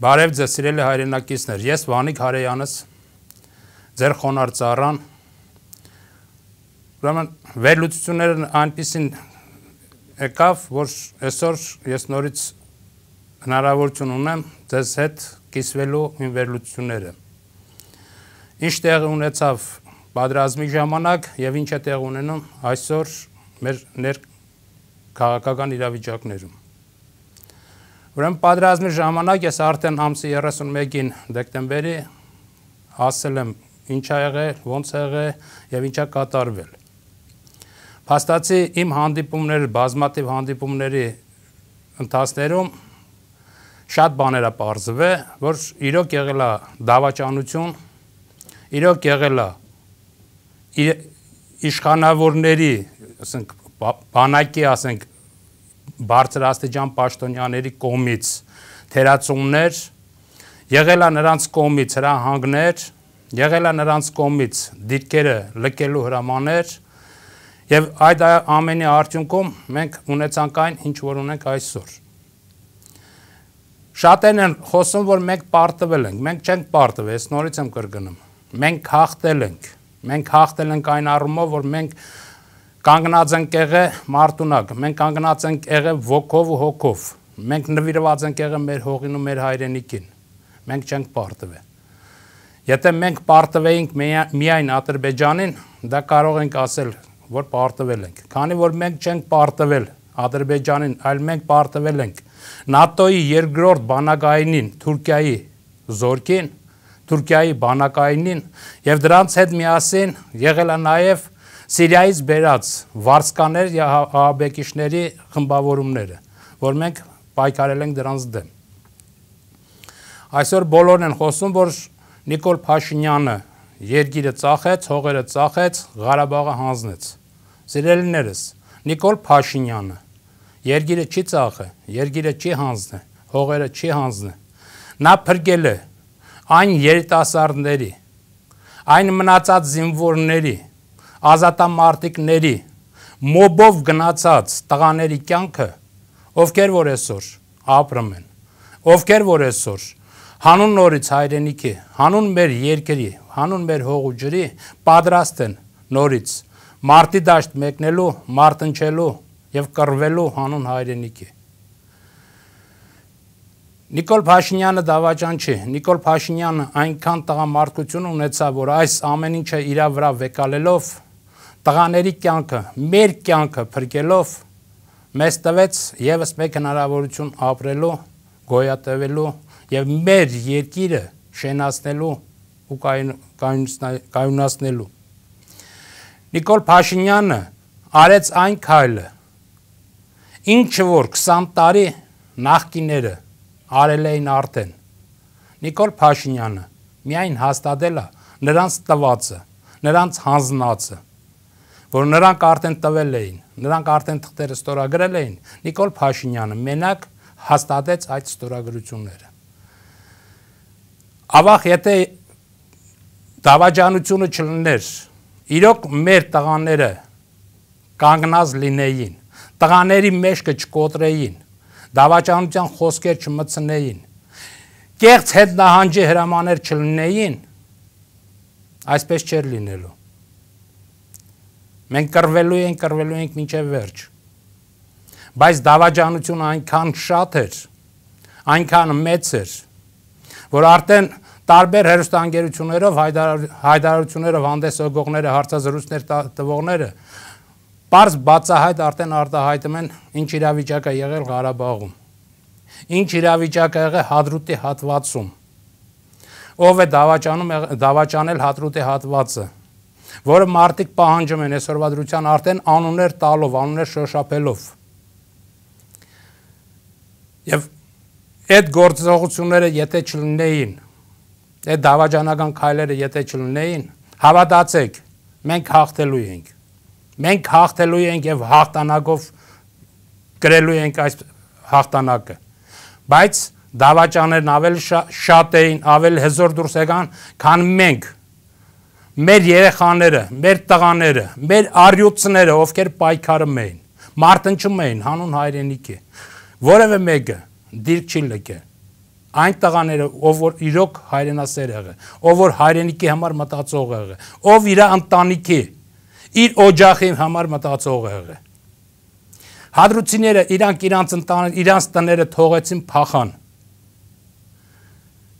Բարև ձեզ սիրելի հայրենակիցներ, ես Վանիկ Հարեյանս ձեր խոնարհծառան։ Ուրեմն վերլուծությունները այնպեսին եկավ, որ այսօր ես նորից հնարավորություն ունեմ ձեզ հետ կիսվելու իմ վերլուծությունները։ Ինչ տեղ ունեցավ պատրաստմի ժամանակ եւ ինչ է տեղ ունենում այսօր մեր ներ քաղաքական իրավիճակներում։ Ուրեմն պատրաստի ժամանակ ես արդեն ամսի 31-ին դեկտեմբերի ասել եմ ինչ ա եղել, ոնց ա եղել եւ ինչա կատարվել։ Փաստացի իմ հանդիպումներ, բազմատիվ հանդիպումների ընթացներում շատ բաներ է ողջվել, որ իրոք եղել է դավաճանություն, իրոք եղել է իշխանավորների, ասենք, բանակի, ասենք, բարձրաստիճան պաշտոնյաների կողմից թերացումներ, եղել է նրանց կողմից հրահանգներ, եղել է նրանց կողմից դիրքերը լկելու հրամաներ եւ այդ ամենի արդյունքում մենք ունեցանք այն, ինչ որ ունենք այսօր։ Շատերն են խոսում, որ մենք պարտվել ենք, մենք չենք պարտվել, ես նորից եմ կրկնում։ Մենք հաղթել ենք։ Մենք հաղթել ենք այն առումով, որ մենք կանգնած ենք եղե մարտունակ, մենք կանգնած ենք եղե ոգով ու հոգով, մենք նվիրված ենք եղե մեր հողին ու մեր հայրենիքին, մենք չենք պարտվե։ Եթե մենք պարտվեինք միայն Ադրբեջանին, դա կարող ենք ասել, որ պարտվել ենք, քանի որ մենք չենք պարտվել Ադրբեջանին, այլ մենք պարտվել ենք ՆԱՏՕ-ի երկրորդ բանակայինին, Թուրքիայի զորքին, Թուրքիայի բանակայինին եւ դրանց հետ միասին եղել է նաեւ Սիրիայից բերած վարսկաներ եւ ահաբեկիչների խմբավորումները, որ մենք պայքարել ենք դրանց դեմ։ Այսօր բոլորն են խոսում, որ Նիկոլ Փաշինյանը երկիրը ծախեց, հողերը ծախեց, Ղարաբաղը հանձնեց։ Սիրելիներս, Նիկոլ Փաշինյանը երկիրը չի ծախը, երկիրը չի հանձնը, հողերը չի հանձնը։ Նա փրկել է այն երիտասարդների, այն մնացած զինվորների, ազատամարտիկների մոբով գնացած տղաների կյանքը, ովքեր որ այսօր ապրում են, ովքեր որ այսօր հանուն նորից հայրենիքի, հանուն մեր երկրի, հանուն մեր հող ու ջրի պատրաստ են նորից մարտի դաշտ մեկնելու, մարտնչելու եւ կռվելու հանուն հայրենիքի։ Նիկոլ Փաշինյանը դավաճան չի։ Նիկոլ Փաշինյանը այնքան տղամարդկություն ունեցավ, որ այս ամեն ինչը իր վրա վեկալելով տղաների կյանքը, մեր կյանքը փրկելով մեզ տվեց եւս մեկ հնարավորություն ապրելու, գոյատևելու եւ մեր երկիրը շենացնելու ու կայն, կայն, կայունացնելու։ Նիկոլ Փաշինյանը արեց այն քայլը, ինչը որ 20 տարի նախկիները արել էին արդեն։ Նիկոլ Փաշինյանը միայն հաստատել է նրանց տվածը, նրանց հանձնածը որ նրանք արդեն տվել էին, նրանք արդեն թղթերը ստորագրել էին, Նիկոլ Փաշինյանը մենակ հաստատեց այդ ստորագրությունները։ Ավաղ, եթե դավաճանությունը չլներ, իրոք մեր տղաները կանգնած լինեին, տղաների մեջքը չկոտրեին, դավաճանության խոսքեր չմցնեին, կեղծ հետ նահանջի հրամաներ չլինեին, այսպես չէր լինելու։ Մենք կռվելու ենք, կռվելու ենք մինչև վերջ։ Բայց դավաճանությունը այնքան շատ էր, այնքան մեծ էր, որ արդեն տարբեր հերոստանգերություններով հայդարարություններով հանդես ողողները հարցազրույցներ տվողները Պարզ բացահայտ արդեն արտահայտում են ինչ իրավիճակ է եղել Ղարաբաղում։ Ինչ իրավիճակ է եղել Հադրուտի հատվածում։ Ով է դավաճանում դավաճանել Հադրուտի հատվածը որը մարդիկ պահանջում են այսօրվա դրության արդեն անուններ տալով, անուններ շոշափելով։ Եվ այդ գործողությունները եթե չլինեին, այդ դավաճանական քայլերը եթե չլինեին, հավատացեք, մենք հաղթելու ենք։ Մենք հաղթելու ենք եւ հաղթանակով գրելու ենք այս հաղթանակը։ Բայց դավաճաններն ավել շա, շատ էին, ավել հզոր դուրս եկան, քան մենք մեր երեխաները, մեր տղաները, մեր արյուծները, ովքեր պայքարում էին, մարտնչում էին հանուն հայրենիքի, որևէ մեկը դիրք չի լքել այն տղաները, ով որ իրոք հայրենասեր եղը, ով որ հայրենիքի համար մտածող եղը, ով իր ընտանիքի, իր օջախի համար մտածող եղը։ Հադրուցիները իրանք իրանց ընտանը, իրանց տները թողեցին փախան։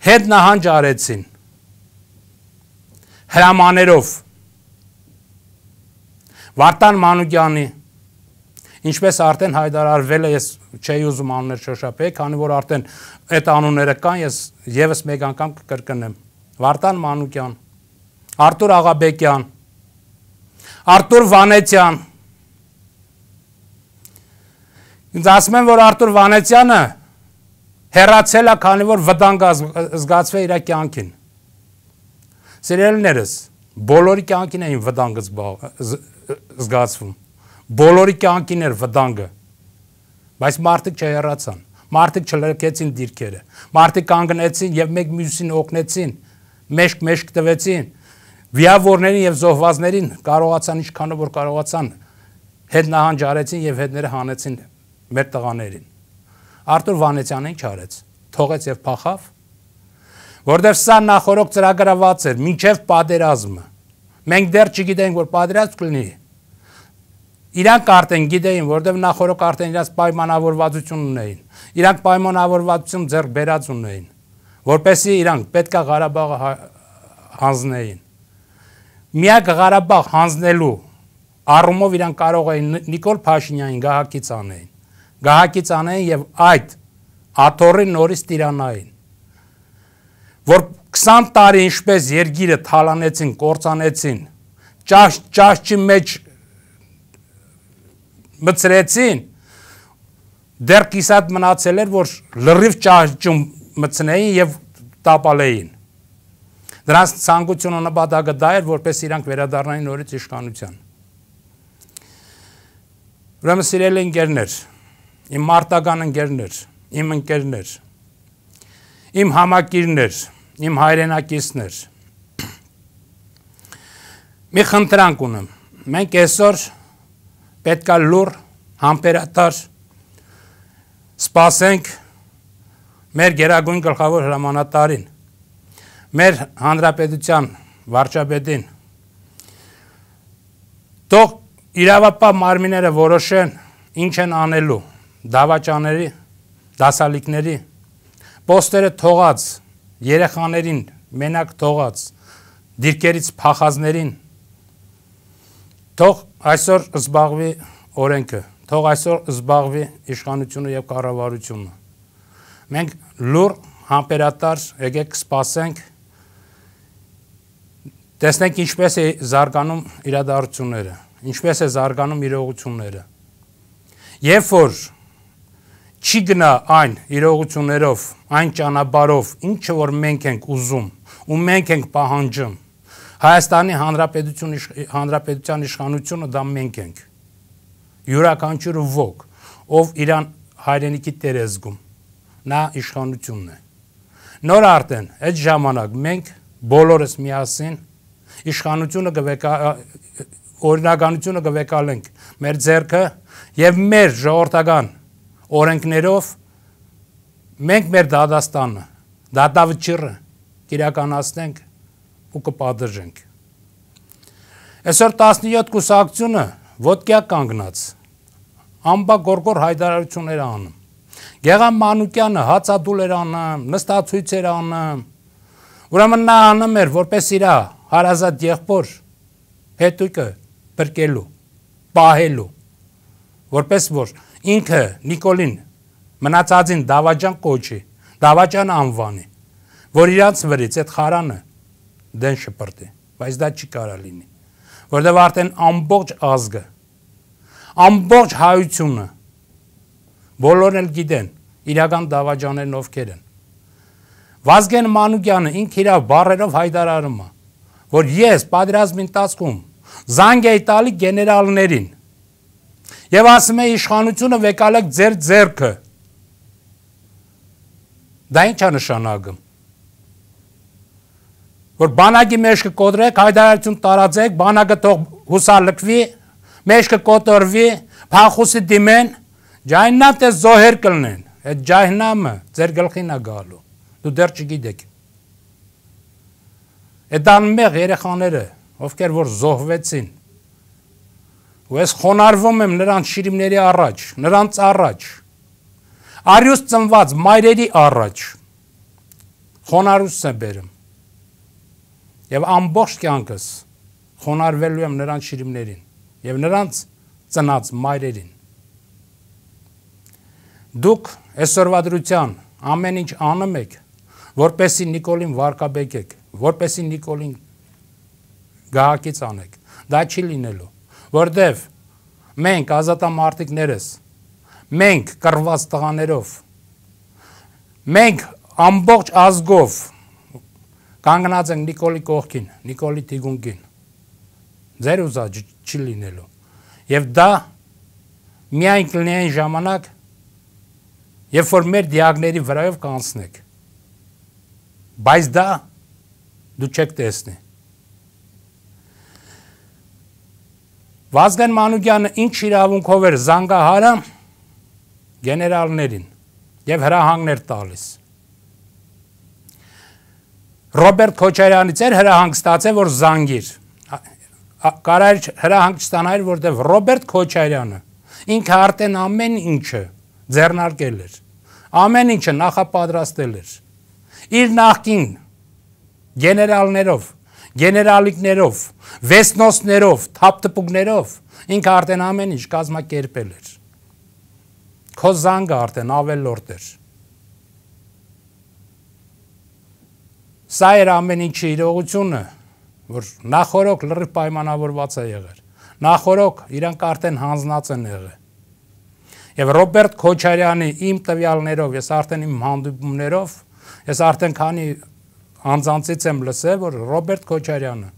Հետ նահանջ արեցին հրամաներով Վարդան Մանուկյանի ինչպես արդեն հայտարարվել է, ես չէի ուզում անուններ շոշափել, քանի որ արդեն այդ անունները կան, ես եւս մեկ անգամ կկրկնեմ։ Վարդան Մանուկյան, Արտուր Աղաբեկյան, Արտուր Վանեցյան։ Ինձ ասում են, որ Արտուր Վանեցյանը հերացել է, քանի որ վտանգ զգացվել իր կյանքին։ Սիրելիներս, բոլորի կյանքին էին վտանգը զգացվում։ Բոլորի կյանքին էր վտանգը։ Բայց մարդիկ չհեռացան։ Մարդիկ չլքեցին դիրքերը։ Մարդիկ կանգնեցին եւ մեկ մյուսին օգնեցին, մեջք-մեջք տվեցին։ Վիավորներին եւ զոհվածներին կարողացան ինչքանով որ կարողացան հետ նահանջ արեցին եւ հետները հանեցին մեր տղաներին։ Արտուր Վանեցյանն ինչ արեց։ Թողեց եւ փախավ Որտեվ սա նախորոք ծրագրաված էր մինչև պատերազմը։ Մենք դեռ չգիտենք, որ պատերազմ կլինի։ Իրանք արդեն գիտեին, որտեվ նախորոք արդեն իրաց պայմանավորվածություն ունեին։ Իրանք պայմանավորվածություն ձեռք բերած ունեին, որպեսզի իրանք պետքա Ղարաբաղը հա- հանձնեին։ Միակ Ղարաբաղ հանձնելու առումով իրան կարող էին Նիկոլ Փաշինյանին գահակից անեին։ Գահակից անեին եւ այդ աթորի նորից տիրանային որ 20 տարի ինչպես երգիրը թալանեցին, կործանեցին, ճաշ ճաշի մեջ մծրեցին, դեռ կիսատ մնացել էր, որ լրիվ ճաշում մծնեին եւ տապալեին։ Նրանց ցանկությունը նպատակը դա էր, որպես իրանք վերադառնային նորից իշխանության։ Ուրեմն սիրելի ընկերներ, իմ մարտական ընկերներ, իմ ընկերներ, իմ համակիրներ, իմ հայրենակիցներ։ Մի խնդրանք ունեմ։ Մենք այսօր պետքա լուր համբերատար սպասենք մեր գերագույն գլխավոր հրամանատարին, մեր հանրապետության վարչապետին։ Թող իրավապահ մարմինները որոշեն ինչ են անելու դավաճաների, դասալիկների, պոստերը թողած երեխաներին մենակ թողած դիրքերից փախազներին թող այսօր զբաղվի օրենքը թող այսօր զբաղվի իշխանությունը եւ կառավարությունը մենք լուր համբերատար եկեք սպասենք տեսնենք ինչպես է զարգանում իրադարձությունները ինչպես է զարգանում իրողությունները երբ որ չի գնա այն իրողություններով, այն ճանապարով, ինչը որ մենք ենք ուզում ու մենք ենք պահանջում։ Հայաստանի Հանրապետություն Հանրապետության իշխանությունը դա մենք ենք։ Յուրաքանչյուրը ոգ, ով իրան հայրենիքի տեր է զգում, նա իշխանությունն է։ Նոր արդեն այդ ժամանակ մենք բոլորս միասին իշխանությունը կվեկա օրինականությունը կվեկալենք մեր ձեռքը եւ մեր ժողովրդական օրենքներով մենք մեր դադաստանը, դատավճիռը իրականացնենք ու կպատժենք։ Այսօր 17 կուսակցությունը ոդկյա կանգնած ամբա գորգոր հայտարարություններ անում։ Գեգամ Մանուկյանը հացադուլ էր անում, նստացույց էր անում։ Ուրեմն նա անում էր որպես իր հարազատ եղբոր հետույկը բրկելու, պահելու, որպես որ ինքը Նիկոլին մնացածին Դավաճան կոչի, Դավաճան անվանի, որ իրանց վրից այդ խարանը դեն շպրտի, բայց դա չի կարա լինի, որտեղ արդեն ամբողջ ազգը, ամբողջ հայությունը բոլորն էլ գիտեն իրական Դավաճաներն ովքեր են։ Վազգեն Մանուկյանը ինք իր բարերով հայտարարում է, որ ես պատերազմի ընթացքում զանգ էի տալի գեներալներին Եվ ասում է իշխանությունը վեկալեք ձեր ձերքը։ Դա ի՞նչ է նշանակում։ Որ բանակի մեջը կոտրեք, հայտարարություն տարածեք, բանակը թող հուսալքվի, մեջը կոտրվի, փախուսի դիմեն, ջայննա տես զոհեր կլնեն։ Այդ ջայնամը ձեր գլխին է գալու։ Դու դեռ չգիտեք։ Այդ անմեղ երեխաները, ովքեր որ զոհվեցին ու ես խոնարվում եմ նրանց շիրիմների առաջ, նրանց առաջ։ Արյուս ծնված մայրերի առաջ խոնարհուս եմ բերում։ Եվ ամբողջ կյանքս խոնարհվելու եմ նրանց շիրիմներին եւ նրանց ծնած մայրերին։ Դուք այսօրվա դրության ամեն ինչ անում եք, որպեսի Նիկոլին վարկաբեկեք, որպեսի Նիկոլին գահակից անեք։ Դա չի լինելու։ Որտեվ մենք ազատամարտիկներս մենք կռված տղաներով մենք ամբողջ ազգով կանգնած ենք Նիկոլի կողքին, Նիկոլի Տիգունկին։ Ձեր ուզա չի լինելու։ Եվ դա միայն կլինի ժամանակ, երբ որ մեր դիագների վրայով կանցնեք։ Բայց դա դու չեք տեսնի։ Վազգեն Մանուկյանը ինչ իրավունքով էր զանգահարը գեներալներին եւ հրահանգներ տալիս։ Ռոբերտ Քոչարյանից էր հրահանգ ստացել, որ զանգիր։ Կարա էր հրահանգ չստանայր, որտեվ Ռոբերտ Քոչարյանը ինքը արդեն ամեն ինչը ձեռնարկել էր։ Ամեն ինչը նախապատրաստել էր։ Իր նախքին գեներալներով գեներալիկներով, վեսնոսներով, թափտպուկներով ինքը արդեն ամեն ինչ կազմակերպել էր։ Քո զանգը արդեն ավելորդ էր։ Սա էր ամեն ինչի իրողությունը, որ նախորոք լրիվ պայմանավորված է եղել։ Նախորոք իրանք արդեն հանձնած են եղել։ Եվ Ռոբերտ Քոչարյանի իմ տվյալներով, ես արդեն իմ հանդիպումներով, ես արդեն քանի անձանցից եմ լսել, որ Ռոբերտ Քոչարյանը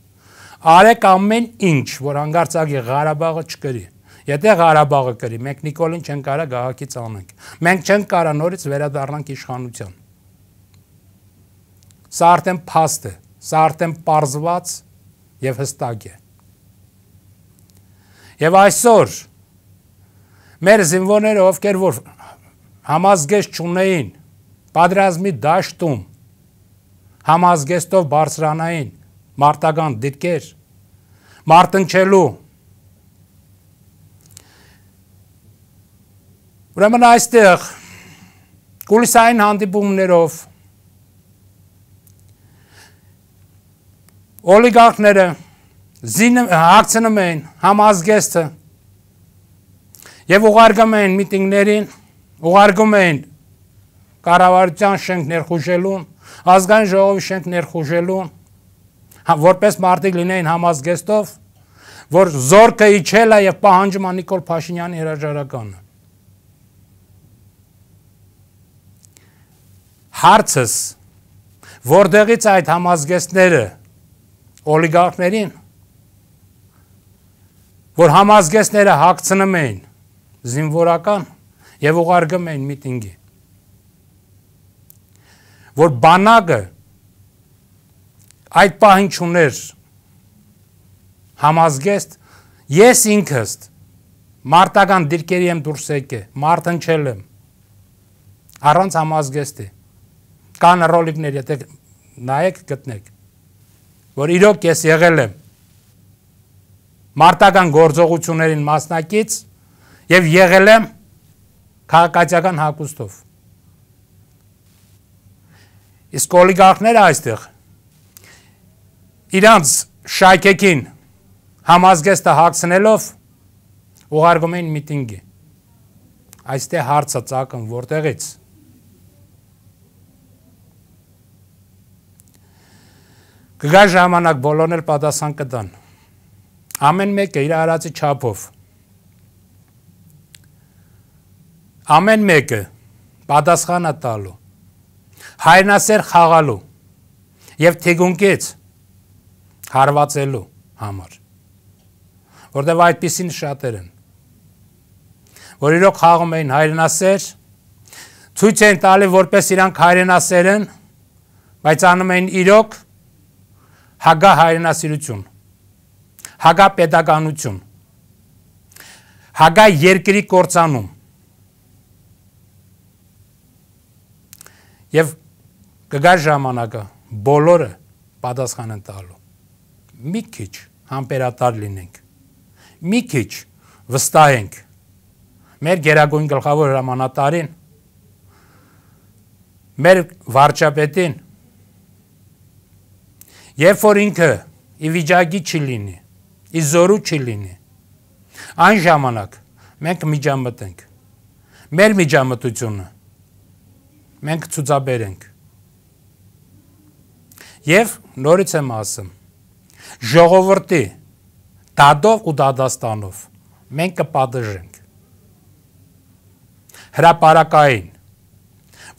արեք ամեն ինչ, որ հանգարցակի Ղարաբաղը չկրի։ Եթե Ղարաբաղը կրի, մենք Նիկոլին չենք կարա գահակից անենք։ Մենք չենք կարա նորից վերադառնանք իշխանության։ Սա արդեն փաստ է, սա արդեն པարզված եւ հստակ է։ Եվ այսօր մեր զինվորները, ովքեր որ համազգեշտ չունեին, պատրաստմի դաշտում համազգեստով բարձրանային մարտական դիտկեր մարտնչելու Ուրեմն այստեղ կուլիսային հանդիպումներով օլիգարխները հակցնում էին համազգեստը եւ ուղարկում էին միտինգներին, ուղարկում էին կառավարության շենք ներխուժելուն, ազգային ժողովի շենք ներխուժելուն, հա, որպես մարդիկ լինեին համազգեստով, որ զորքը իջել է եւ պահանջում է Նիկոլ Փաշինյանի հրաժարականը։ Հարցս որտեղից այդ համազգեստները օլիգարխներին որ համազգեստները հակցնում էին զինվորական եւ ուղարկում էին միտինգի որ բանակը այդ պահին չուներ համազգեստ ես ինքս մարտական դիրքերի եմ դուրս եկել մարտ ընչել եմ առանց համազգեստի կան ռոլիկներ եթե նայեք գտնեք որ իրոք ես եղել եմ մարտական գործողություններին մասնակից եւ եղել եմ քաղաքացիական հակոստով Իսկ օլիգարխները այստեղ իրանց շայքեկին համազգեստը հացնելով ուղարկում էին միտինգի։ Այստեղ հարցը ցակն որտեղից։ Կգա ժամանակ բոլորն էլ պատասխան կտան։ Ամեն մեկը իր արածի չափով։ Ամեն մեկը պատասխանա տալու հայրենասեր խաղալու եւ թեգունկեց հարվածելու համար որտեվ այդտիսին շատեր են որ իրոք խաղում էին հայրենասեր ցույց են տալի որպես իրանք հայրենասեր են բայց անում էին իրոք հագա հայրենասիրություն հագա pedagoganություն հագա երկրի կործանում եւ կգա ժամանակը բոլորը պատասխան են տալու։ Մի քիչ համբերատար լինենք։ Մի քիչ վստահենք մեր գերագույն գլխավոր հրամանատարին, մեր վարչապետին, երբ որ ինքը ի վիճակի չի լինի, ի զորու չի լինի, այն ժամանակ մենք միջամտենք։ Մեր միջամտությունը մենք ցուցաբերենք Եվ նորից եմ ասում. ժողովրդի դադով ու դադաստանով մենք կպատժենք։ Հրաապարակային,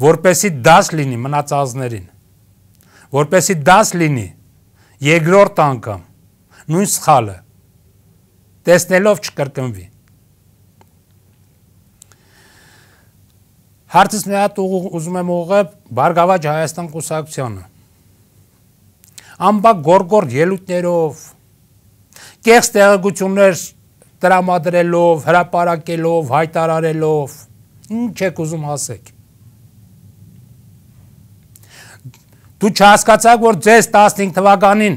որպեսի դաս լինի մնացածներին, որպեսի դաս լինի երկրորդ անգամ նույն սխալը տեսնելով չկրկնվի։ Հարցս մի հատ ուզում եմ ուղղել Բարգավաճ Հայաստան կուսակցությանը ամբակ գորգորդ ելույթներով կեղծ տեղեկություններ տրամադրելով, հրապարակելով, հայտարարելով, ինչ եք ուզում ասեք։ Դու չհասկացաք, որ ձեզ 15 թվականին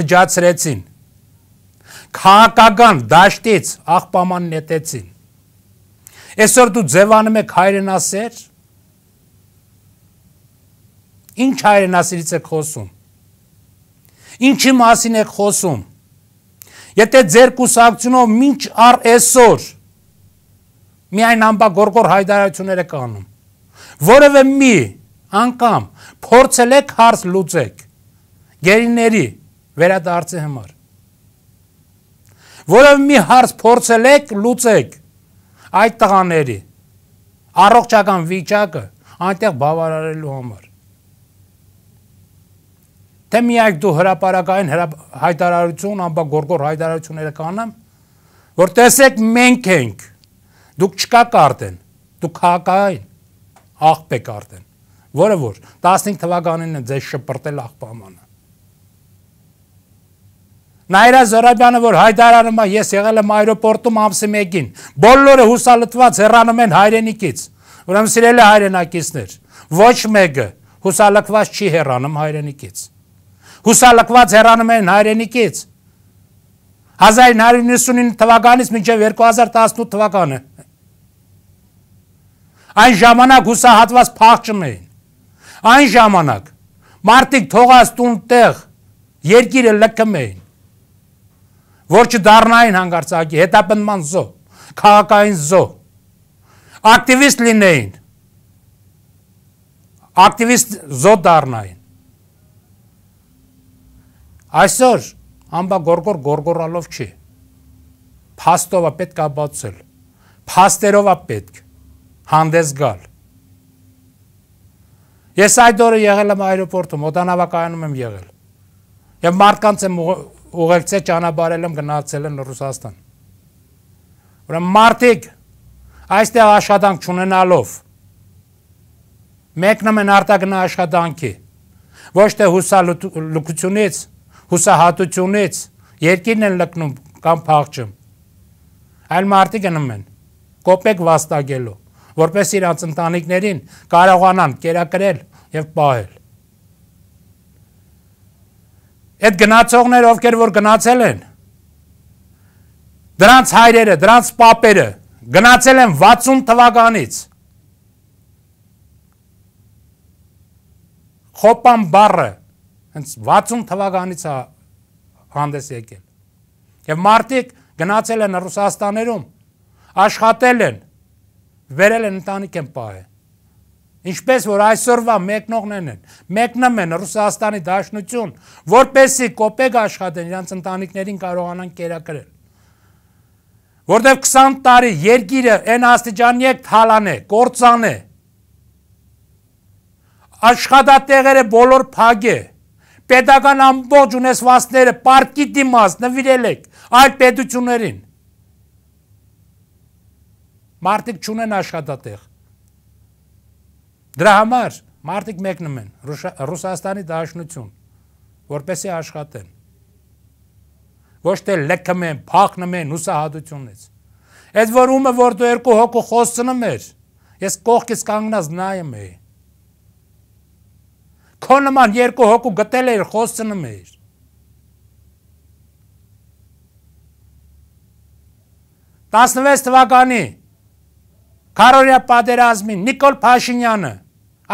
փճացրեցին։ Քաղաքական դաշտից աղբաման նետեցին։ Այսօր դու ձևանում եք հայրենասեր։ Ինչ հայրենասիրից եք խոսում։ Ինչի մասին եք խոսում։ Եթե ձեր կուսակցունով մինչ առ այսօր միայն ամբա գորգոր հայտարարությունները կանում, որևէ մի անգամ փորձել եք հարց լուծեք գերիների վերադարձի համար։ Որևէ մի հարց փորձել եք լուծեք այդ տղաների առողջական վիճակը այնտեղ բավարարելու համար։ Թե միակ դու հրաապարական հրապ, հայտարարություն, ամբա գորգոր հայտարարությունները կանամ, որ տեսեք մենք ենք։ Դուք չկաք արդեն։ Դուք քաղաքային աղբ եք արդեն։ Որը որ 15 թվականին է ձեզ շպրտել աղբամանը։ Նայրա Զորաբյանը որ հայտարարում է ես եղել եմ аэроպորտում ամսի 1-ին։ Բոլորը հուսալտված հեռանում են հայրենիքից։ Ուրեմն սիրելի հայրենակիցներ, ոչ մեկը հուսալտված չի հեռանում հայրենիքից հուսալկված հեռանում են հայրենիքից 1999 թվականից մինչև 2018 թվականը այն ժամանակ հուսահատված փախչում էին այն ժամանակ մարդիկ թողաստուն տեղ երկիրը լկում էին որ չդառնային հանգարցակի հետապնդման զո քաղաքային զո ակտիվիստ լինեին ակտիվիստ զո դառնային Այսօր ամբա գորգոր գորգորալով չի։ Փաստովա պետք է բացել։ Փաստերովա պետք հանդես գալ։ Ես այդ օրը եղել եմ аэроպորտում, օտանավակայանում եմ եղել։ Եվ մարդկանց եմ ուղեկցել, ճանապարհել եմ գնացել են Ռուսաստան։ Ուրեմն մարդիկ այստեղ աշխատանք չունենալով մեկնում են արտագնա աշխատանքի ոչ թե հուսալուկությունից հուսահատությունից երկիրն են լկնում կամ փախչում։ Այլ մարդիկ գնում են կոպեկ վաստակելու, որպես իրաց ընտանիքներին կարողանան կերակրել եւ պահել։ Այդ գնացողներ, ովքեր որ գնացել են, դրանց հայրերը, դրանց պապերը գնացել են 60 թվականից։ Խոպան բառը հենց 60 թվականից է հանդես եկել։ Եվ մարդիկ գնացել են Ռուսաստաներում, աշխատել են, վերել են ընտանիք են պահել։ Ինչպես որ այսօրվա մեկնողներն են, մեկնում են Ռուսաստանի Դաշնություն, որպեսի կոպեկ աշխատեն իրենց ընտանիքներին կարողանան կերակրել։ Որտեվ 20 տարի երկիրը այն աստիճանի է թալան է, կորցան է։ Աշխատատեղերը բոլոր փագ է պետական ամբողջ ունեցվածները պարտքի դիմաց նվիրել եք այդ պետություններին։ Մարդիկ չունեն աշխատատեղ։ Դրա համար մարդիկ մեկնում են Ռուսաստանի Դաշնություն, որպեսի աշխատեն։ Ոչ թե լքում են, փախնում են հուսահատությունից։ Այդ որումը, որ դու երկու հոգու խոսցնում ես, ես կողքից կանգնած նայում եմ Քո նման երկու հոգու գտել էր խոսնում էր։ Տասնվեց թվականի Կարորիա պատերազմին Նիկոլ Փաշինյանը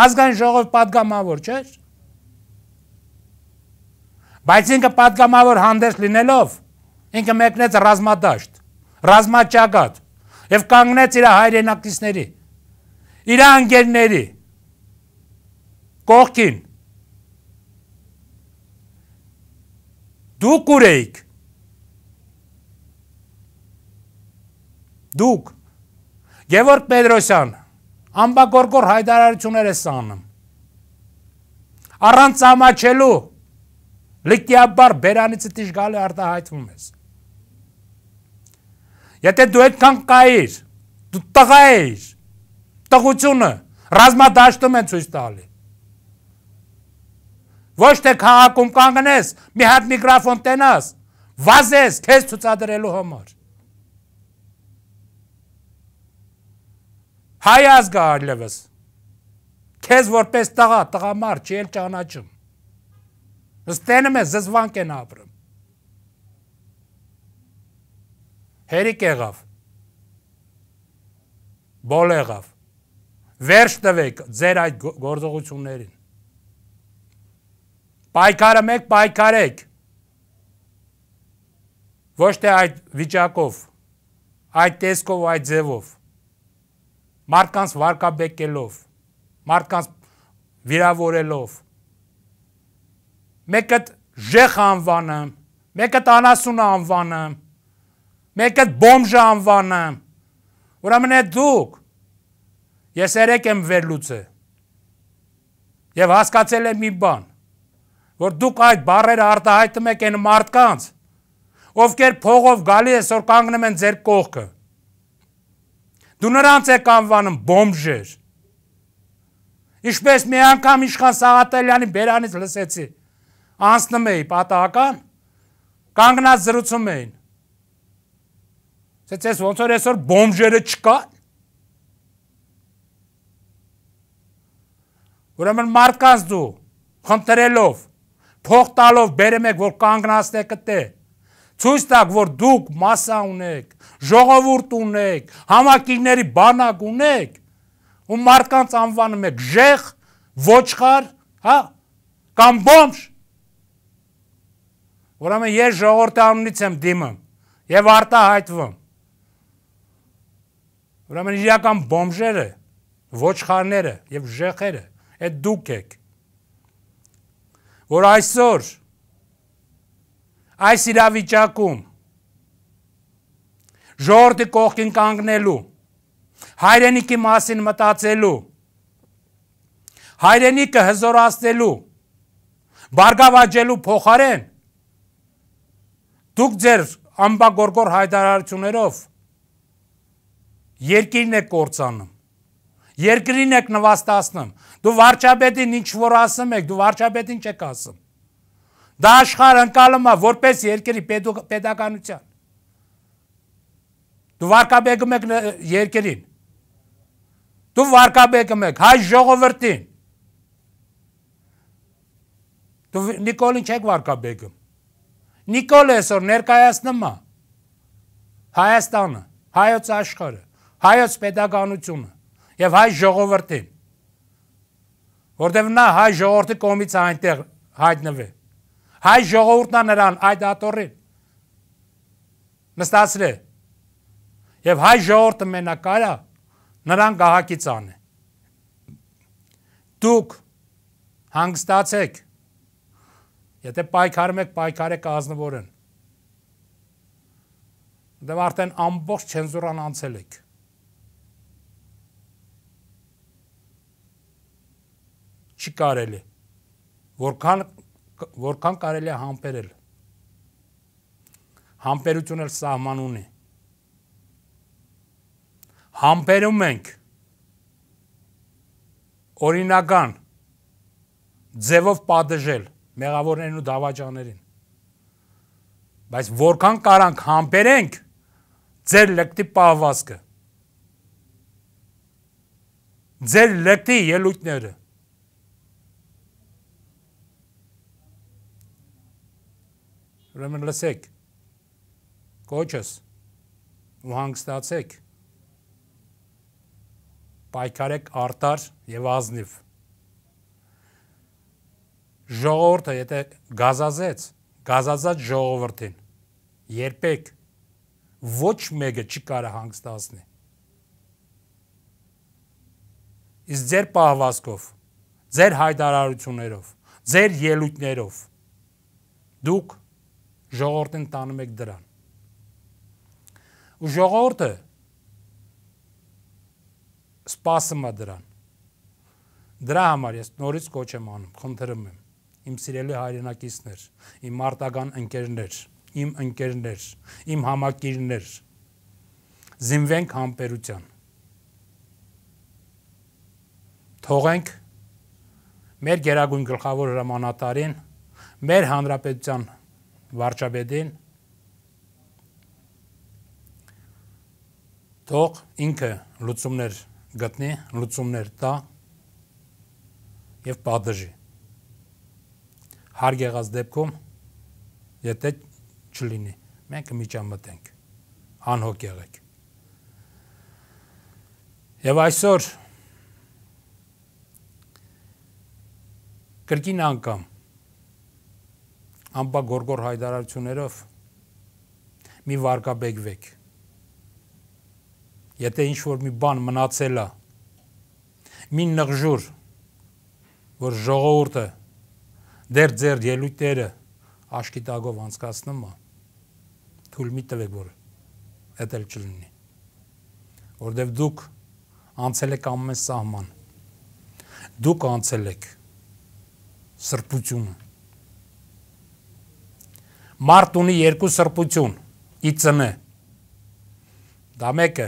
ազգային ժողով падգամավոր չէր։ Բայց ինքը падգամավոր հանդես լինելով ինքը մեկնեց ռազմադաշտ, ռազմաճակատ եւ կանգնեց իր հայրենակիցների, իր անգերների կողքին Դուք ուր էիք։ Դուք Գևորգ Պետրոսյան ամբագորգոր հայտարարություններ է սանում։ Առանց ամաչելու լիքիաբար բերանիցը տիշ գալի արտահայտվում ես։ Եթե դու այդքան կայիր, դու տղա էիր, տղությունը ռազմադաշտում են ցույց տալի ոչ թե քաղաքում կանգնես, մի հատ միկրոֆոն տենաս, վազես քեզ ցուցադրելու համար։ Հայ ազգը այլևս քեզ որպես տղա, տղամարդ չի էլ ճանաչում։ Ստենում է զզվանք են ապրում։ Հերիք եղավ։ Բոլ եղավ։ Վերջ տվեք ձեր այդ գործողություններին։ Պայքարը մեկ պայքարեք։ Ոչ թե այդ վիճակով, այդ տեսքով, այդ ձևով։ Մարդկանց վարկաբեկելով, մարդկանց վիրավորելով։ Մեկը ժեղ անվանը, մեկը անասուն անվանը, մեկը բոմժը անվանը։ Ուրեմն է դուք։ Ես երեք եմ վերլուծը։ Եվ հասկացել եմ մի բան, որ դուք այդ բարերը արտահայտում եք այն մարդկանց, ովքեր փողով գալի այսօր կանգնում են ձեր կողքը։ Դու նրանց եք անվանում բոմժեր։ Ինչպես մի անգամ Իշխան Սաղաթելյանի բերանից լսեցի, անցնում էի պատահական, կանգնած զրուցում էին։ Սեց ես ոնց որ այսօր բոմժերը չկան։ Ուրեմն մարդկանց դու խնդրելով փող տալով բերեմ եք, որ կանգնացնեք դե։ Ցույց տակ, որ դուք մասա ունեք, ժողովուրդ ունեք, համակիների բանակ ունեք, ու մարդկանց անվանում եք ժեղ, ոչխար, հա, կամ բոմշ։ Ուրեմն ես ժողովրդի անունից եմ դիմում եւ արտահայտվում։ Ուրեմն իրական բոմժերը, ոչխարները եւ ժեղերը, այդ դուք եք որ այսօր այս իրավիճակում ժողովրդի կողքին կանգնելու հայրենիքի մասին մտածելու հայրենիքը հզորացնելու բարգավաճելու փոխարեն դուք ձեր ամբագորգոր հայտարարություններով երկիրն է կործանում Երկրին եք նվաստացնում։ Դու վարչապետին ինչ որ ասում եք, դու վարչապետին չեք ասում։ Դա աշխարհ անցալում է որպես երկրի pedagogical։ Դու վարկաբեկում եք երկրին։ Դու վարկաբեկում եք հայ ժողովրդին։ Դու Նիկոլին չեք վարկաբեկում։ Նիկոլը այսօր ներկայացնում է Հայաստանը, հայոց աշխարհը, հայոց pedagogical-ը եւ հայ ժողովրդին որտեւ նա հայ ժողովրդի կողմից այնտեղ հայտնվի հայ ժողովուրդն է նրան այդ աթորին նստացրել եւ հայ ժողովուրդը մենակարա նրան գահակից անի դուք հանգստացեք եթե պայքարում եք պայքարեք ազնվորեն դեռ արդեն ամբողջ ցենզուրան անցել եք չկարելի որքան որքան կարելի է համբերել համբերությունը սահման ունի համբերում ենք օրինական ձևով падժել մեղավորներին ու դավաճաներին բայց որքան կարանք համբերենք ձեր լկտի պահվածքը ձեր լկտի ելույթները Ուրեմն լսեք կոչս ու հանգստացեք պայքարեք արտար եւ ազնիվ ժողովուրդը եթե գազազեց գազազած ժողովրդին երբեք ոչ մեկը չի կարող հանգստացնել իսկ ձեր պահվածքով ձեր հայտարարություններով ձեր ելույթներով դուք ժողովրդին տանում եք դրան։ Ու ժողովուրդը սпасում է դրան։ Դրա համար ես նորից կոչ եմ անում, խնդրում եմ իմ սիրելի հայրենակիցներ, իմ արտական ընկերներ, իմ ընկերներ, իմ համակիրներ։ Զինվենք համբերության։ Թողենք մեր գերագույն գլխավոր հրամանատարին, մեր հանրապետության վարչապետին թող ինքը լուծումներ գտնի, լուծումներ տա եւ պատժի։ Հարգ եղած դեպքում եթե չլինի, մենք միջամտենք։ Անհոգ եղեք։ Եվ այսօր կրկին անգամ ամբա գորգոր հայդարարություններով մի վարկաբեկվեք եթե ինչ որ մի բան մնացել է մի նղժուր որ ժողովուրդը դեր ձեր ելույթները աշկի տակով անցկացնում է թույլ մի տվեք որ դա չլինի որովհետև դուք անցել եք ամեն սահման դուք անցել եք սրբությունը Մարդ ունի երկու սրբություն՝ ի ծնը։ Դա մեկը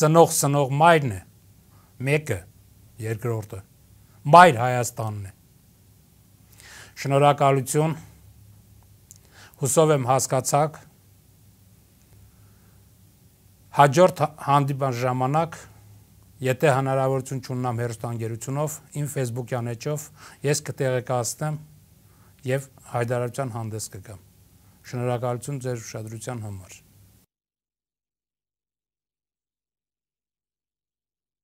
ծնող սնող մայրն է, մեկը երկրորդը մայր Հայաստանն է։ Շնորհակալություն։ Հուսով եմ հասկացաք։ Հաջորդ հանդիպան ժամանակ, եթե հնարավորություն չունենամ հերոստանգերությունով, իմ Facebook-յան էջով ես կտեղեկացնեմ եւ հայտարարության հանդես կգամ։ Շնորհակալություն ձեր ուշադրության համար։